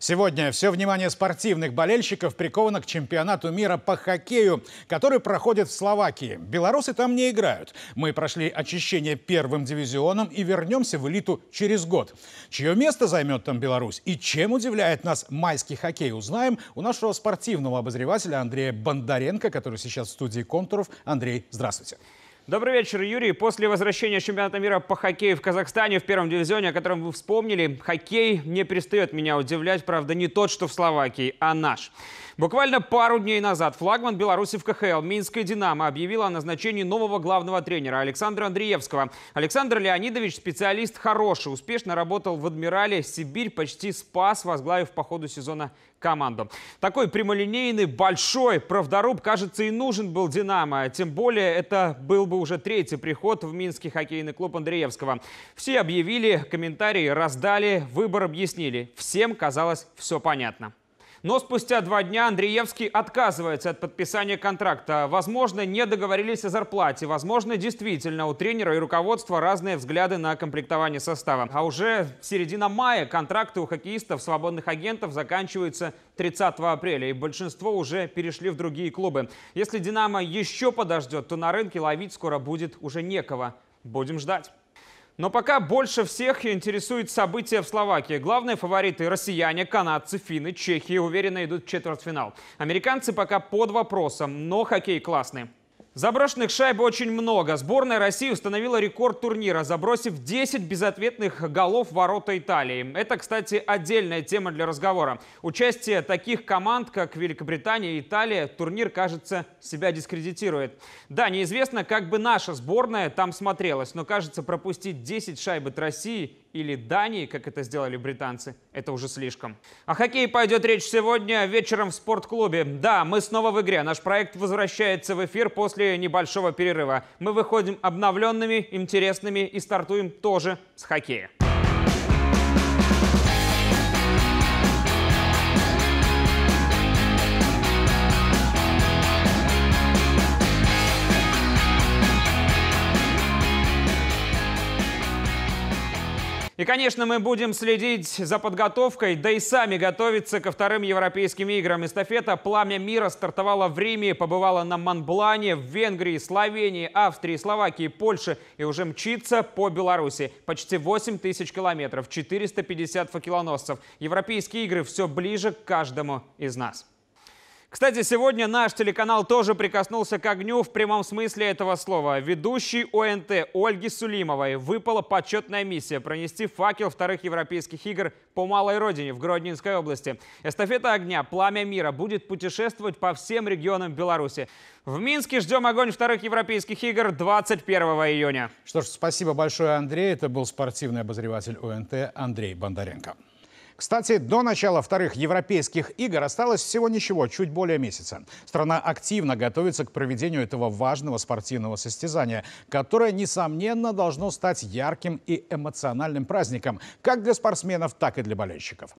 Сегодня все внимание спортивных болельщиков приковано к чемпионату мира по хоккею, который проходит в Словакии. Белорусы там не играют. Мы прошли очищение первым дивизионом и вернемся в элиту через год. Чье место займет там Беларусь и чем удивляет нас майский хоккей, узнаем у нашего спортивного обозревателя Андрея Бондаренко, который сейчас в студии «Контуров». Андрей, здравствуйте. Добрый вечер, Юрий. После возвращения чемпионата мира по хоккею в Казахстане в первом дивизионе, о котором вы вспомнили, хоккей не перестает меня удивлять. Правда, не тот, что в Словакии, а наш. Буквально пару дней назад флагман Беларуси в КХЛ «Минская «Динамо» объявила о назначении нового главного тренера Александра Андреевского. Александр Леонидович – специалист хороший, успешно работал в «Адмирале», «Сибирь» почти спас, возглавив по ходу сезона команду. Такой прямолинейный, большой правдоруб, кажется, и нужен был «Динамо». А тем более, это был бы уже третий приход в Минский хоккейный клуб Андреевского. Все объявили, комментарии раздали, выбор объяснили. Всем казалось все понятно. Но спустя два дня Андреевский отказывается от подписания контракта. Возможно, не договорились о зарплате. Возможно, действительно, у тренера и руководства разные взгляды на комплектование состава. А уже середина мая контракты у хоккеистов, свободных агентов заканчиваются 30 апреля. И большинство уже перешли в другие клубы. Если «Динамо» еще подождет, то на рынке ловить скоро будет уже некого. Будем ждать. Но пока больше всех интересует события в Словакии. Главные фавориты – россияне, канадцы, финны, чехи – уверенно идут в четвертьфинал. Американцы пока под вопросом, но хоккей классный. Заброшенных шайб очень много. Сборная России установила рекорд турнира, забросив 10 безответных голов в ворота Италии. Это, кстати, отдельная тема для разговора. Участие таких команд, как Великобритания и Италия, турнир, кажется, себя дискредитирует. Да, неизвестно, как бы наша сборная там смотрелась, но, кажется, пропустить 10 шайб от России или Дании, как это сделали британцы, это уже слишком. О хоккее пойдет речь сегодня вечером в спортклубе. Да, мы снова в игре. Наш проект возвращается в эфир после небольшого перерыва. Мы выходим обновленными, интересными и стартуем тоже с хоккея. И, конечно, мы будем следить за подготовкой, да и сами готовиться ко вторым Европейским играм. Эстафета «Пламя мира» стартовала в Риме, побывала на Монблане, в Венгрии, Словении, Австрии, Словакии, Польше и уже мчится по Беларуси. Почти 8 тысяч километров, 450 факелоносцев. Европейские игры все ближе к каждому из нас. Кстати, сегодня наш телеканал тоже прикоснулся к огню в прямом смысле этого слова. Ведущей ОНТ Ольги Сулимовой выпала почетная миссия пронести факел вторых европейских игр по малой родине в Гродненской области. Эстафета огня «Пламя мира» будет путешествовать по всем регионам Беларуси. В Минске ждем огонь вторых европейских игр 21 июня. Что ж, спасибо большое, Андрей. Это был спортивный обозреватель ОНТ Андрей Бондаренко. Кстати, до начала вторых европейских игр осталось всего ничего, чуть более месяца. Страна активно готовится к проведению этого важного спортивного состязания, которое, несомненно, должно стать ярким и эмоциональным праздником как для спортсменов, так и для болельщиков.